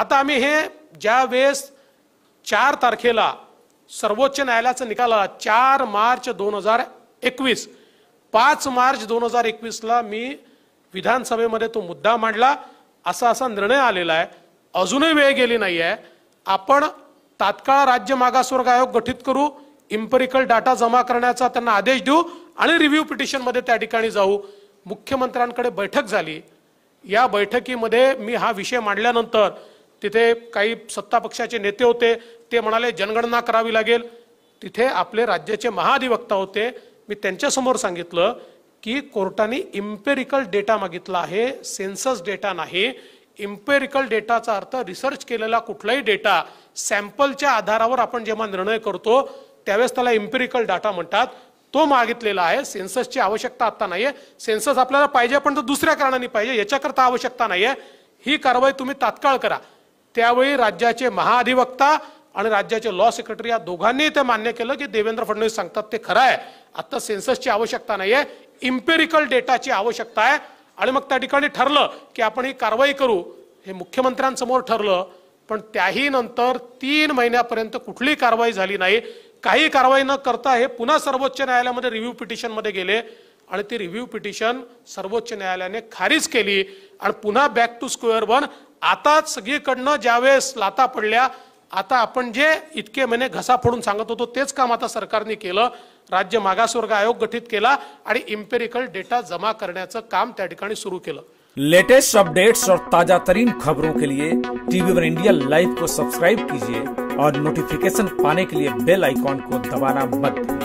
आता आम्ही हे ज्या वेळेस चार तारखेला सर्वोच्च न्यायालयाचा निकाल आला चार मार्च दोन हजार एकवीस पाच मार्च दोन हजार एकवीसला मी विधानसभेमध्ये तो मुद्दा मांडला असा असा निर्णय आलेला आहे अजूनही वेळ गेली नाही आहे आपण तात्काळ राज्य मागासवर्ग आयोग गठीत करू इम्पेरिकल डाटा जमा करण्याचा त्यांना आदेश देऊ आणि रिव्ह्यू पिटिशनमध्ये त्या ठिकाणी जाऊ मुख्यमंत्र्यांकडे बैठक झाली या बैठकीमध्ये मी हा विषय मांडल्यानंतर तिथे काही सत्ता पक्षाचे नेते होते ते म्हणाले जनगणना करावी लागेल तिथे आपले राज्याचे महाधिवक्ता होते मी त्यांच्यासमोर सांगितलं की कोर्टाने इम्पेरिकल डेटा मागितला आहे सेन्सस डेटा नाही इम्पेरिकल डेटाचा अर्थ रिसर्च केलेला कुठलाही डेटा सॅम्पलच्या आधारावर आपण जेव्हा निर्णय करतो त्यावेळेस त्याला इम्पेरिकल डाटा म्हणतात तो मागितलेला आहे सेन्ससची आवश्यकता आता नाही आहे सेन्सस आपल्याला पाहिजे पण तो दुसऱ्या कारणाने पाहिजे याच्याकरता आवश्यकता नाही आहे ही कारवाई तुम्ही तात्काळ करा त्यावेळी राज्याचे महाअधिवक्ता आणि राज्याचे लॉ सेक्रेटरी या दोघांनी ते मान्य केलं की देवेंद्र फडणवीस सांगतात ते खरं आहे आत्ता सेन्ससची आवश्यकता नाही आहे इम्पेरिकल डेटाची आवश्यकता आहे आणि मग त्या ठिकाणी ठरलं की आपण ही कारवाई करू हे मुख्यमंत्र्यांसमोर ठरलं पण त्याही नंतर तीन महिन्यापर्यंत कुठली कारवाई झाली नाही काही कारवाई न करता हे पुन्हा सर्वोच्च न्यायालयामध्ये रिव्ह्यू पिटिशनमध्ये गेले आणि ती रिव्ह्यू पिटिशन सर्वोच्च न्यायालयाने खारीज केली आणि पुन्हा बॅक टू स्क्वेअर वन आता सगळीकडनं ज्यावेळेस लाता पडल्या आता आपण जे इतके महिने घसा फोडून सांगत होतो तेच काम आता सरकारने केलं राज्य मागासवर्ग आयोग गठीत केला आणि इम्पेरिकल डेटा जमा करण्याचं काम त्या ठिकाणी सुरू केलं लेटेस्ट अपडेट्स और ताजा तरीन खबरों के लिए टीवी वन इंडिया लाइव को सब्सक्राइब कीजिए और नोटिफिकेशन पाने के लिए बेल आइकॉन को दबाना मत